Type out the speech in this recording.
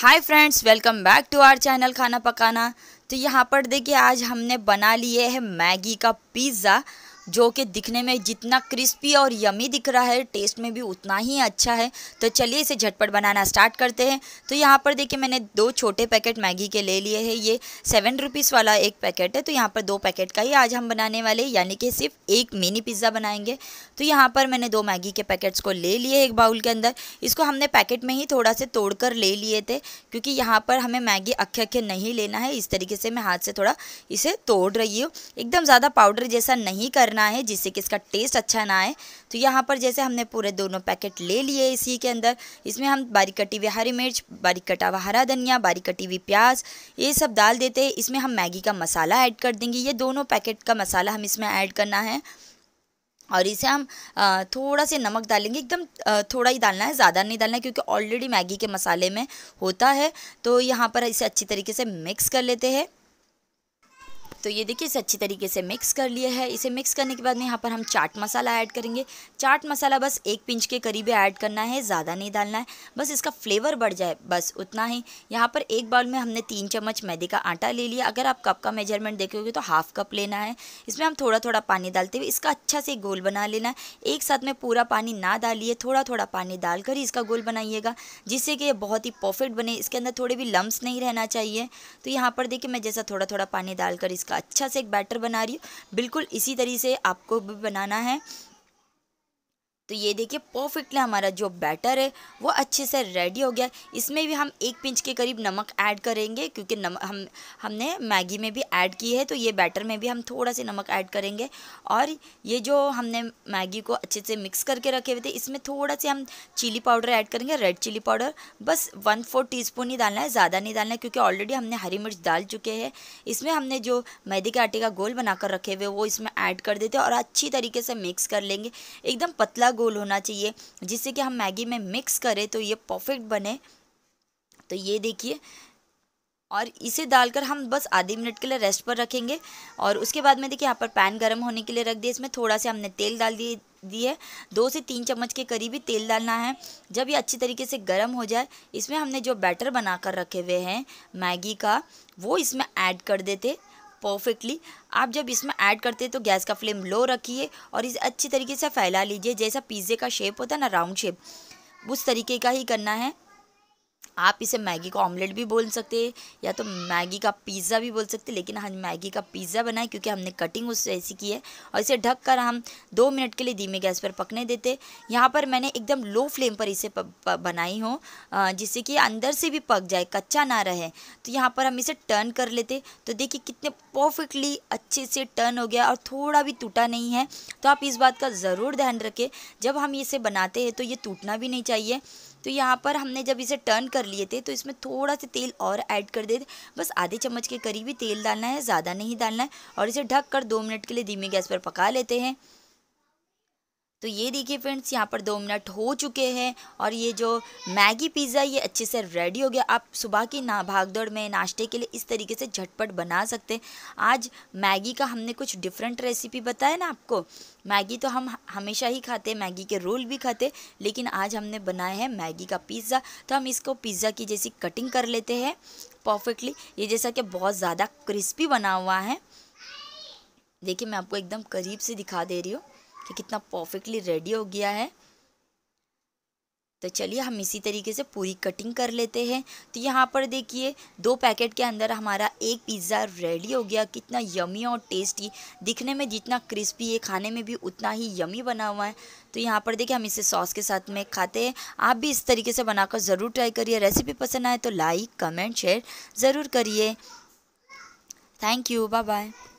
hi friends welcome back to our channel खाना पकाना तो यहाँ पर देखिए आज हमने बना लिए है मैगी का पिज़्ज़ा जो कि दिखने में जितना क्रिस्पी और यमी दिख रहा है टेस्ट में भी उतना ही अच्छा है तो चलिए इसे झटपट बनाना स्टार्ट करते हैं तो यहाँ पर देखिए मैंने दो छोटे पैकेट मैगी के ले लिए हैं ये सेवन रुपीज़ वाला एक पैकेट है तो यहाँ पर दो पैकेट का ही आज हम बनाने वाले यानी कि सिर्फ एक मिनी पिज़्ज़ा बनाएंगे तो यहाँ पर मैंने दो मैगी के पैकेट्स को ले लिए एक बाउल के अंदर इसको हमने पैकेट में ही थोड़ा से तोड़ कर ले लिए थे क्योंकि यहाँ पर हमें मैगी अक्खे अक्खे नहीं लेना है इस तरीके से मैं हाथ से थोड़ा इसे तोड़ रही हूँ एकदम ज़्यादा पाउडर जैसा नहीं करना करना है जिससे कि इसका टेस्ट अच्छा ना आए तो यहाँ पर जैसे हमने पूरे दोनों पैकेट ले लिए इसी के अंदर इसमें हम बारीक कटी हुई हरी मिर्च बारीक कटा हुआ हरा धनिया बारीक कटी हुई प्याज ये सब डाल देते हैं इसमें हम मैगी का मसाला ऐड कर देंगे ये दोनों पैकेट का मसाला हम इसमें ऐड करना है और इसे हम थोड़ा से नमक डालेंगे एकदम थोड़ा ही डालना है ज़्यादा नहीं डालना है क्योंकि ऑलरेडी मैगी के मसाले में होता है तो यहाँ पर इसे अच्छी तरीके से मिक्स कर लेते हैं तो ये देखिए इसे अच्छी तरीके से मिक्स कर लिया है इसे मिक्स करने के बाद में यहाँ पर हम चाट मसाला ऐड करेंगे चाट मसाला बस एक पिंच के करीब ऐड करना है ज़्यादा नहीं डालना है बस इसका फ्लेवर बढ़ जाए बस उतना ही यहाँ पर एक बाउल में हमने तीन चम्मच मैदे का आटा ले लिया अगर आप कप का मेजरमेंट देखोगे तो हाफ कप लेना है इसमें हम थोड़ा थोड़ा पानी डालते हुए इसका अच्छा से गोल बना लेना है एक साथ में पूरा पानी ना डालिए थोड़ा थोड़ा पानी डालकर ही इसका गोल बनाइएगा जिससे कि ये बहुत ही परफेक्ट बने इसके अंदर थोड़े भी लम्ब नहीं रहना चाहिए तो यहाँ पर देखिए मैं जैसा थोड़ा थोड़ा पानी डालकर इसका अच्छा से एक बैटर बना रही हूँ बिल्कुल इसी तरीके से आपको भी बनाना है तो ये देखिए परफेक्टली हमारा जो बैटर है वो अच्छे से रेडी हो गया इसमें भी हम एक पिंच के करीब नमक ऐड करेंगे क्योंकि नमक हम हमने मैगी में भी ऐड की है तो ये बैटर में भी हम थोड़ा सा नमक ऐड करेंगे और ये जो हमने मैगी को अच्छे से मिक्स करके रखे हुए थे इसमें थोड़ा से हम चिली पाउडर ऐड करेंगे रेड चिली पाउडर बस वन फोर टी ही डालना है ज़्यादा नहीं डालना है क्योंकि ऑलरेडी हमने हरी मिर्च डाल चुके हैं इसमें हमने जो मैदे के आटे का गोल बनाकर रखे हुए वो इसमें ऐड कर देते हैं और अच्छी तरीके से मिक्स कर लेंगे एकदम पतला गोल होना चाहिए जिससे कि हम मैगी में मिक्स करें तो ये परफेक्ट बने तो ये देखिए और इसे डालकर हम बस आधे मिनट के लिए रेस्ट पर रखेंगे और उसके बाद में देखिए यहाँ पर पैन गर्म होने के लिए रख दिए इसमें थोड़ा सा हमने तेल डाल दिए दिए दो से तीन चम्मच के करीब ही तेल डालना है जब ये अच्छी तरीके से गर्म हो जाए इसमें हमने जो बैटर बना कर रखे हुए हैं मैगी का वो इसमें ऐड कर देते परफेक्टली आप जब इसमें ऐड करते हैं तो गैस का फ्लेम लो रखिए और इसे अच्छी तरीके से फैला लीजिए जैसा पिज़्ज़े का शेप होता है ना राउंड शेप उस तरीके का ही करना है आप इसे मैगी का ऑमलेट भी बोल सकते हैं या तो मैगी का पिज़्ज़ा भी बोल सकते लेकिन हम मैगी का पिज़्ज़ा बनाए क्योंकि हमने कटिंग उस ऐसी की है और इसे ढक कर हम दो मिनट के लिए धीमे गैस पर पकने देते यहाँ पर मैंने एकदम लो फ्लेम पर इसे प, प, बनाई हो जिससे कि अंदर से भी पक जाए कच्चा ना रहे तो यहाँ पर हम इसे टर्न कर लेते तो देखिए कितने परफेक्टली अच्छे से टर्न हो गया और थोड़ा भी टूटा नहीं है तो आप इस बात का ज़रूर ध्यान रखें जब हम इसे बनाते हैं तो ये टूटना भी नहीं चाहिए तो यहाँ पर हमने जब इसे टर्न कर लिए थे तो इसमें थोड़ा सा तेल और ऐड कर देते बस आधे चम्मच के करीब ही तेल डालना है ज़्यादा नहीं डालना है और इसे ढक कर दो मिनट के लिए धीमी गैस पर पका लेते हैं तो ये देखिए फ्रेंड्स यहाँ पर दो मिनट हो चुके हैं और ये जो मैगी पिज़्ज़ा ये अच्छे से रेडी हो गया आप सुबह की ना भागदौड़ में नाश्ते के लिए इस तरीके से झटपट बना सकते हैं आज मैगी का हमने कुछ डिफरेंट रेसिपी बताया ना आपको मैगी तो हम हमेशा ही खाते हैं मैगी के रोल भी खाते लेकिन आज हमने बनाया है मैगी का पिज़्ज़ा तो हम इसको पिज़्ज़ा की जैसी कटिंग कर लेते हैं परफेक्टली ये जैसा कि बहुत ज़्यादा क्रिस्पी बना हुआ है देखिए मैं आपको एकदम करीब से दिखा दे रही हूँ कि कितना परफेक्टली रेडी हो गया है तो चलिए हम इसी तरीके से पूरी कटिंग कर लेते हैं तो यहाँ पर देखिए दो पैकेट के अंदर हमारा एक पिज़्ज़ा रेडी हो गया कितना यमी और टेस्टी दिखने में जितना क्रिस्पी है खाने में भी उतना ही यमी बना हुआ है तो यहाँ पर देखिए हम इसे सॉस के साथ में खाते हैं आप भी इस तरीके से बनाकर ज़रूर ट्राई करिए रेसिपी पसंद आए तो लाइक कमेंट शेयर ज़रूर करिए थैंक यू बाय बाय